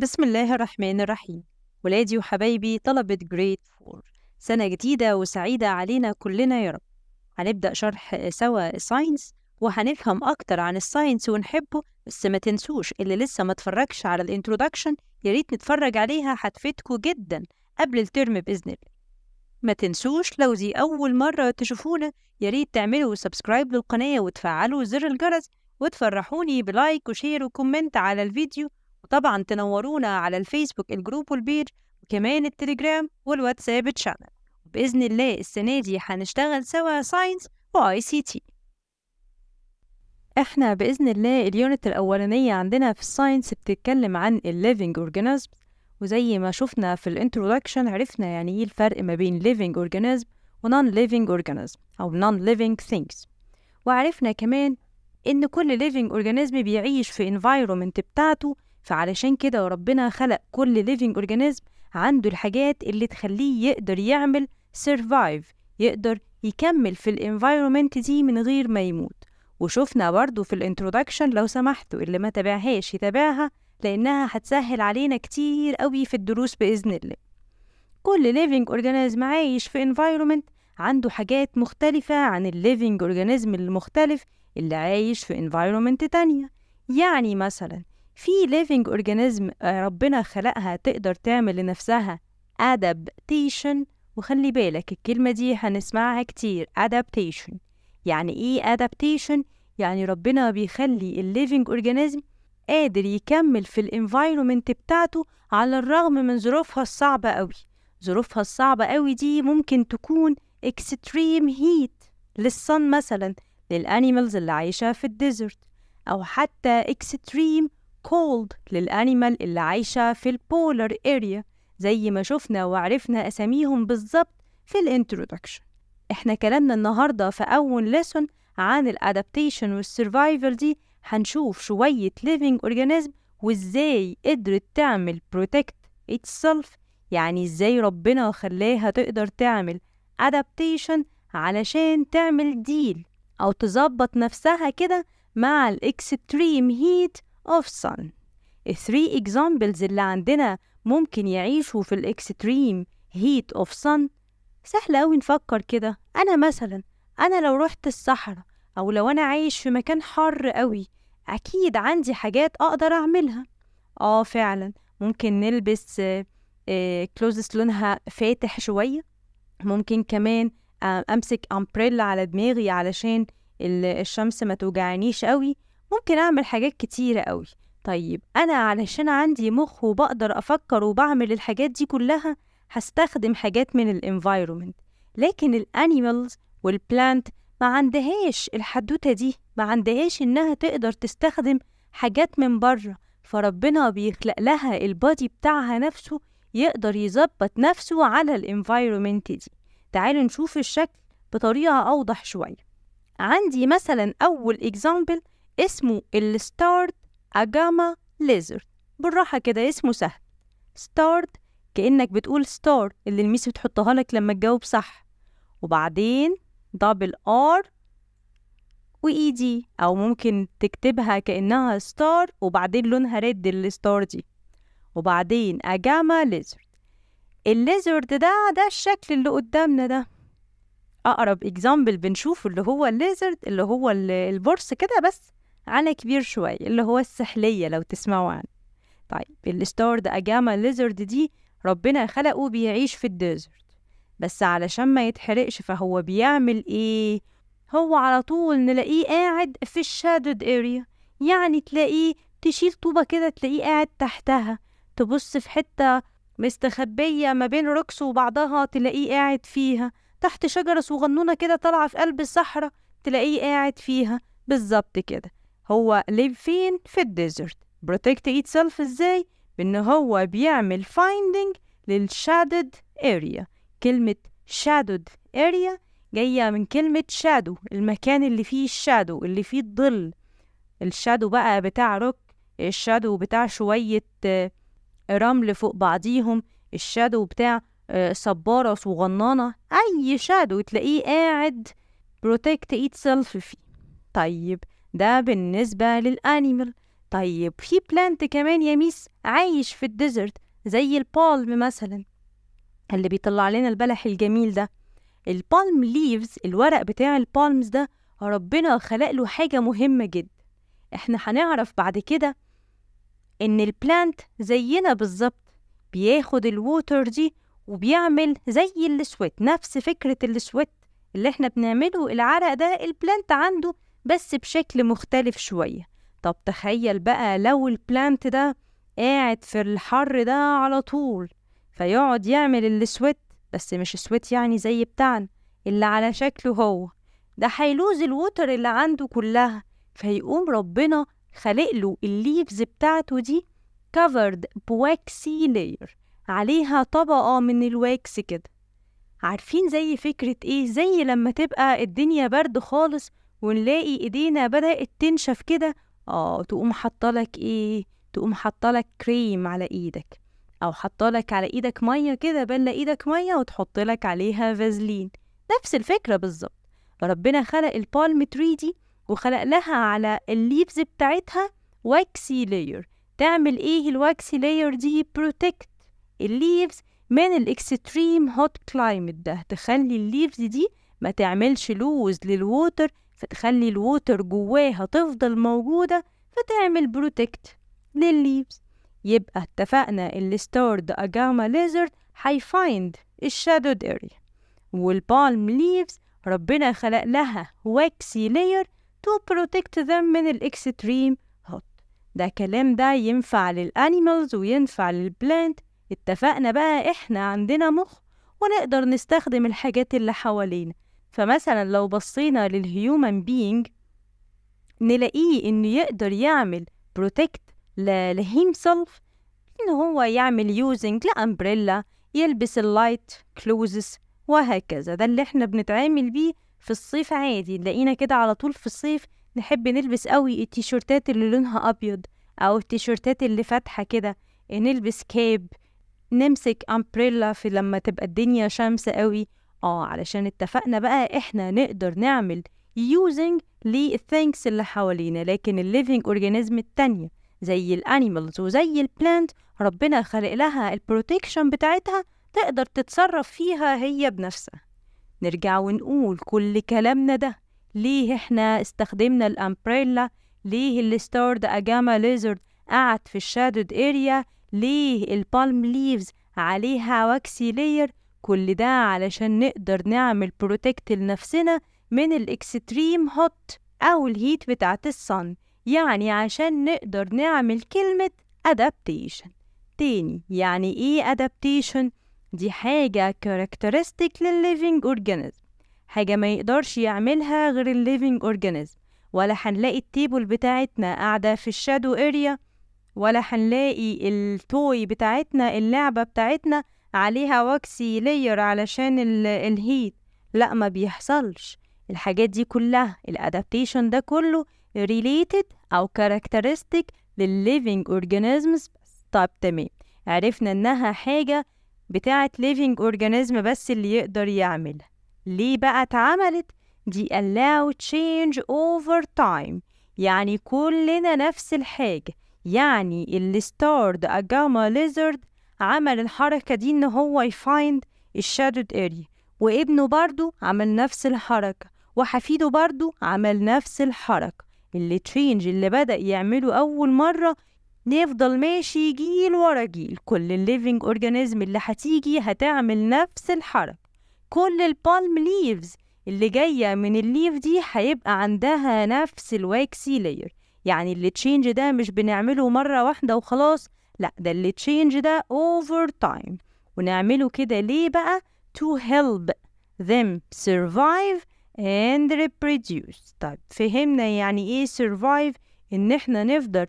بسم الله الرحمن الرحيم ولادي وحبايبي طلبة جريد فور سنة جديدة وسعيدة علينا كلنا يا رب هنبدأ شرح سوا ساينس وهنفهم أكتر عن الساينس ونحبه بس ما تنسوش اللي لسه ما تفرجش على الانترودكشن ياريت نتفرج عليها هتفيدكوا جدا قبل الترم بإذن الله ما تنسوش لو دي أول مرة تشوفونا ياريت تعملوا سبسكرايب للقناة وتفعلوا زر الجرس وتفرحوني بلايك وشير وكومنت على الفيديو وطبعا تنورونا على الفيسبوك الجروب والبيج وكمان التليجرام والواتساب تشانل وبإذن الله السنة دي هنشتغل سوا ساينس وآي سي تي احنا بإذن الله اليونت الأولانية عندنا في الساينس بتتكلم عن الليفينج أورجانيزم وزي ما شفنا في الانترودكشن عرفنا يعني ايه الفرق ما بين ليفينج أورجانيزم ونون ليفينج أورجانيزم أو نون ليفينج ثينجز وعرفنا كمان إن كل ليفينج أورجانيزم بيعيش في انفايرومنت بتاعته فعلشان كده ربنا خلق كل ليفينج اورجانيزم عنده الحاجات اللي تخليه يقدر يعمل سيرفايف يقدر يكمل في الانفايرومنت دي من غير ما يموت وشفنا برضو في الانترودكشن لو سمحتوا اللي ما تابعهاش يتابعها لانها هتسهل علينا كتير قوي في الدروس باذن الله كل ليفينج اورجانيزم عايش في انفايرومنت عنده حاجات مختلفة عن الليفينج اورجانيزم المختلف اللي عايش في انفايرومنت تانية يعني مثلا في ليفينج اورجانيزم آه، ربنا خلقها تقدر تعمل لنفسها adaptation وخلي بالك الكلمة دي هنسمعها كتير adaptation يعني ايه adaptation؟ يعني ربنا بيخلي الليفينج اورجانيزم قادر يكمل في الانفايرومنت بتاعته على الرغم من ظروفها الصعبة قوي ظروفها الصعبة قوي دي ممكن تكون اكستريم هيت للصن مثلا للانيمالز اللي عايشة في الديزرت او حتى اكستريم cold للأنيمال اللي عايشة في البولر اريا زي ما شفنا وعرفنا أساميهم بالظبط في الانترودكشن احنا كلامنا النهاردة في أول ليسون عن الادابتيشن والسرفايفل دي هنشوف شوية living اورجانيزم وازاي قدرت تعمل protect itself يعني ازاي ربنا خلاها تقدر تعمل adaptation علشان تعمل ديل أو تظبط نفسها كده مع الاكستريم هيت of sun three examples اللي عندنا ممكن يعيشوا في الاكستريم هيت اوف sun سهل أوي نفكر كده أنا مثلا أنا لو رحت الصحراء أو لو أنا عايش في مكان حر أوي أكيد عندي حاجات أقدر أعملها آه فعلا ممكن نلبس كلوزس آه، لونها فاتح شوية ممكن كمان آه، أمسك أمبريلا على دماغي علشان الشمس ما توجعنيش أوي ممكن أعمل حاجات كتيرة أوي طيب أنا علشان عندي مخ وبقدر أفكر وبعمل الحاجات دي كلها هستخدم حاجات من الانفايرومنت لكن الانيمالز والبلانت ما عندهاش الحدوتة دي ما عندهاش إنها تقدر تستخدم حاجات من بره فربنا بيخلق لها البادي بتاعها نفسه يقدر يظبط نفسه على الانفايرومنت دي تعالوا نشوف الشكل بطريقة أوضح شوية عندي مثلا أول اكزامبل اسمه الستارد أجاما ليزرد بالراحة كده اسمه سهل ستارد كأنك بتقول ستار اللي الميس بتحطها لك لما تجاوب صح وبعدين دبل ار وإي دي أو ممكن تكتبها كأنها ستار وبعدين لونها ريد الستار دي وبعدين أجاما ليزرد الليزرد ده ده الشكل اللي قدامنا ده أقرب إكزامبل بنشوفه اللي هو الليزرد اللي هو البرص كده بس على كبير شوي اللي هو السحلية لو تسمعوا عنه طيب الستارد أجاما ليزرد دي ربنا خلقه بيعيش في الديزرت بس علشان ما يتحرقش فهو بيعمل إيه؟ هو على طول نلاقيه قاعد في الشادد اريا يعني تلاقيه تشيل طوبة كده تلاقيه قاعد تحتها تبص في حتة مستخبية ما بين ركس وبعضها تلاقيه قاعد فيها تحت شجرة صغنونة كده طالعة في قلب الصحراء تلاقيه قاعد فيها بالظبط كده هو ليف فين في الديزرت protect itself ازاي بان هو بيعمل فايندنج للشادد area كلمة shadowed area جاية من كلمة شادو المكان اللي فيه الشادو اللي فيه الظل الشادو بقى بتاع روك الشادو بتاع شوية آه، رمل فوق بعضيهم الشادو بتاع صبارة آه، صغنانة أي شادو تلاقيه قاعد protect itself فيه طيب ده بالنسبة للأنيمال طيب في بلانت كمان يا ميس عايش في الديزرت زي البالم مثلا اللي بيطلع لنا البلح الجميل ده البالم ليفز الورق بتاع البالمز ده ربنا خلق له حاجة مهمة جدا احنا هنعرف بعد كده ان البلانت زينا بالظبط بياخد الووتر دي وبيعمل زي السويت نفس فكرة السويت اللي احنا بنعمله العرق ده البلانت عنده بس بشكل مختلف شوية طب تخيل بقى لو البلانت ده قاعد في الحر ده على طول فيقعد يعمل السويت بس مش سويت يعني زي بتاعنا اللي على شكله هو ده هيلوز الوتر اللي عنده كلها فيقوم ربنا خلق له الليفز بتاعته دي covered بواكسي layer عليها طبقة من الواكس كده عارفين زي فكرة ايه زي لما تبقى الدنيا برد خالص ونلاقي ايدينا بدأت تنشف كده اه تقوم حطلك ايه تقوم حطلك كريم على ايدك او حطلك على ايدك ميه كده بله ايدك ميه وتحطلك عليها فازلين نفس الفكره بالظبط ربنا خلق البالم تري دي وخلق لها على الليفز بتاعتها واكسي لاير تعمل ايه الواكسي لاير دي بروتكت الليفز من الاكستريم هوت كلايمت ده تخلي الليفز دي ما تعملش لوز للووتر فتخلي الووتر جواها تفضل موجودة فتعمل بروتكت للليفز يبقى اتفقنا الستارد أجاما ليزرد هيفايند الشادود اريا والبالم ليفز ربنا خلق لها واكسي لاير تو بروتكت ذم من الاكستريم هوت ده كلام ده ينفع للانيمالز وينفع للبلانت اتفقنا بقى احنا عندنا مخ ونقدر نستخدم الحاجات اللي حوالينا فمثلا لو بصينا للهيومن بينج نلاقيه انه يقدر يعمل بروتكت لهيمسلف ان هو يعمل يوزنج لامبريلا يلبس اللايت كلوزس وهكذا ده اللي احنا بنتعامل بيه في الصيف عادي نلاقينا كده على طول في الصيف نحب نلبس قوي التيشيرتات اللي لونها ابيض او التيشيرتات اللي فاتحه كده نلبس كاب نمسك امبريلا في لما تبقى الدنيا شمس قوي اه علشان اتفقنا بقى احنا نقدر نعمل يوزنج للثينكس اللي حوالينا لكن الليفينج اورجانيزم التانية زي الانيمالز وزي البلانت ربنا خلق لها البروتكشن بتاعتها تقدر تتصرف فيها هي بنفسها نرجع ونقول كل كلامنا ده ليه احنا استخدمنا الامبريلا ليه الستارد اجاما ليزرد قعد في الشادد اريا ليه البالم ليفز عليها واكسي لير كل ده علشان نقدر نعمل بروتكت لنفسنا من الاكستريم هوت أو الهيت بتاعة الصن يعني عشان نقدر نعمل كلمة adaptation تاني يعني ايه adaptation؟ دي حاجة characteristic للليفينج organism حاجة ما يقدرش يعملها غير الليفينج organism ولا هنلاقي التيبل بتاعتنا قاعدة في الشادو اريا ولا هنلاقي التوي بتاعتنا اللعبة بتاعتنا عليها واكسي لير علشان الهيت لا ما بيحصلش الحاجات دي كلها الادابتيشن ده كله related او characteristic للليفينج organisms طب تمام عرفنا انها حاجه بتاعه living organism بس اللي يقدر يعملها ليه بقى اتعملت دي allow change over time يعني كلنا نفس الحاجه يعني اللي ستارد a gamma lizard عمل الحركة دي إن هو يفايند الشادد area وابنه برضو عمل نفس الحركة وحفيده برضو عمل نفس الحركة اللي تشينج اللي بدأ يعمله أول مرة نفضل ماشي جيل ورا جيل كل الليفينج اورجانيزم اللي هتيجي هتعمل نفس الحركة كل البالم ليفز اللي جاية من الليف دي هيبقى عندها نفس الواكسي لير يعني اللي تشينج ده مش بنعمله مرة واحدة وخلاص لا ده اللي تشينج ده over time ونعمله كده ليه بقى to help them survive and reproduce طيب فهمنا يعني ايه survive ان احنا نفضل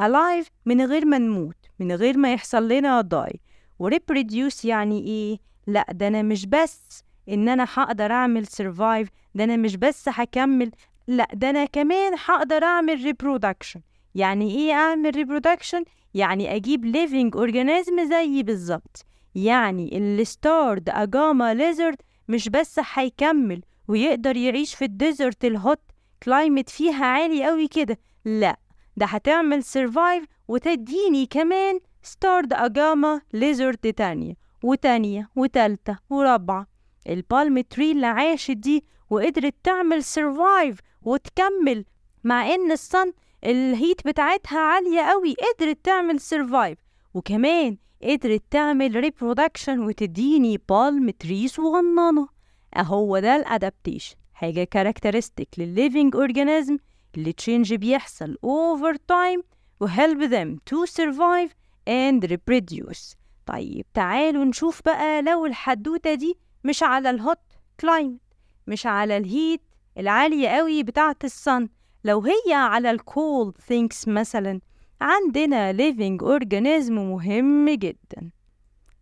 alive من غير ما نموت من غير ما يحصل لنا die وريبروديوس يعني ايه لا ده انا مش بس ان انا هقدر اعمل survive ده انا مش بس هكمل لا ده انا كمان هقدر اعمل reproduction يعني ايه اعمل reproduction يعني أجيب living organism زي بالظبط يعني الستارد أجاما ليزرد مش بس هيكمل ويقدر يعيش في الديزرت الهوت كلايمت فيها عالي قوي كده لا ده هتعمل سيرفايف وتديني كمان ستارد أجاما ليزرد تانية وتانية وتالتة ورابعة البالم تري اللي عاشت دي وقدرت تعمل سيرفايف وتكمل مع ان الصن الهيت بتاعتها عالية قوي قدرت تعمل سيرفايف وكمان قدرت تعمل ريبرودكشن وتديني بالم تري صغننة اهو ده الادابتيشن حاجة كاركترستيك للليفينج اورجانيزم اللي تشينج بيحصل اوفر تايم وهيلب ذم تو سيرفايف اند reproduce طيب تعالوا نشوف بقى لو الحدوتة دي مش على الهوت كلايمت مش على الهيت العالية قوي بتاعة الصن لو هي على الكول ثينكس مثلا عندنا living organism مهم جدا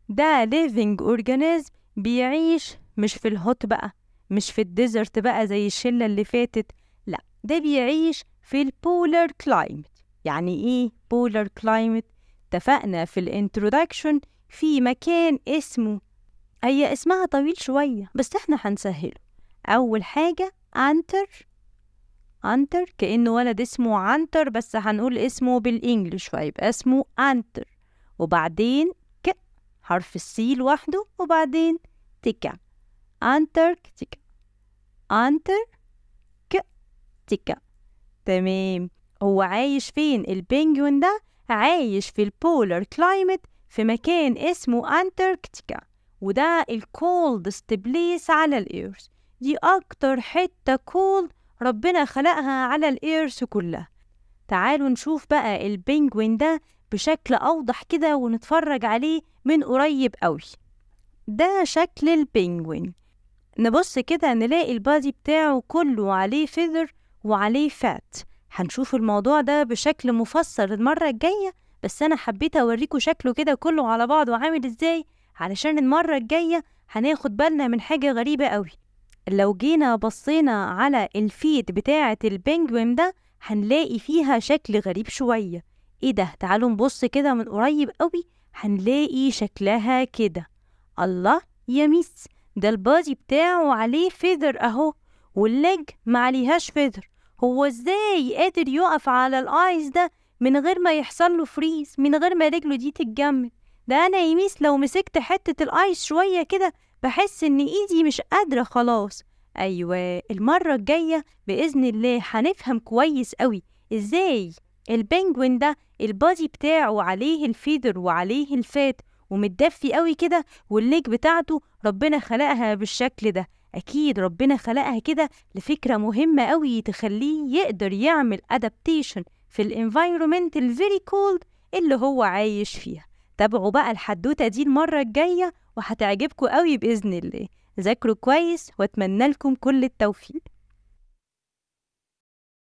ده living organism بيعيش مش في الهوت بقى مش في الديزرت بقى زي الشلة اللي فاتت لا ده بيعيش في البولر كلايمت يعني ايه بولر كلايمت اتفقنا في الانترودكشن في مكان اسمه هي اسمها طويل شوية بس احنا هنسهله أول حاجة أنتر أنتر كأنه ولد اسمه عنتر بس هنقول اسمه بالإنجلش فيبقى اسمه أنتر وبعدين ك حرف السي لوحده وبعدين تكا انتر تكا أنتر ك تكا تمام هو عايش فين البنجوين ده عايش في البولر كلايمت في مكان اسمه أنتاركتيكا وده الكولدست بليس على الإيرث دي أكتر حتة كولد ربنا خلقها على الإيرث كلها تعالوا نشوف بقى البنجوين ده بشكل أوضح كده ونتفرج عليه من قريب قوي ده شكل البنجوين نبص كده نلاقي البادي بتاعه كله عليه فيذر وعليه فات هنشوف الموضوع ده بشكل مفصل المرة الجاية بس أنا حبيت أوريكم شكله كده كله على بعضه عامل إزاي علشان المرة الجاية هناخد بالنا من حاجة غريبة قوي لو جينا بصينا على الفيت بتاعة البنجوين ده هنلاقي فيها شكل غريب شوية ايه ده تعالوا نبص كده من قريب قوي هنلاقي شكلها كده الله يا ميس ده البادي بتاعه عليه فيذر اهو واللج عليهاش فيذر هو ازاي قادر يقف على الايس ده من غير ما يحصل له فريز من غير ما رجله دي تتجمد ده انا يا ميس لو مسكت حتة الايس شوية كده بحس إن إيدي مش قادرة خلاص أيوة المرة الجاية بإذن الله هنفهم كويس أوي إزاي البنجوين ده البادي بتاعه عليه الفيدر وعليه الفات ومتدفي قوي كده والليج بتاعته ربنا خلقها بالشكل ده أكيد ربنا خلقها كده لفكرة مهمة قوي تخليه يقدر يعمل أدابتيشن في الانفايرومنت الفيري كولد اللي هو عايش فيها تابعوا بقى الحدوتة دي المرة الجاية وهتعجبكم قوي بإذن الله ذاكروا كويس واتمنى لكم كل التوفيق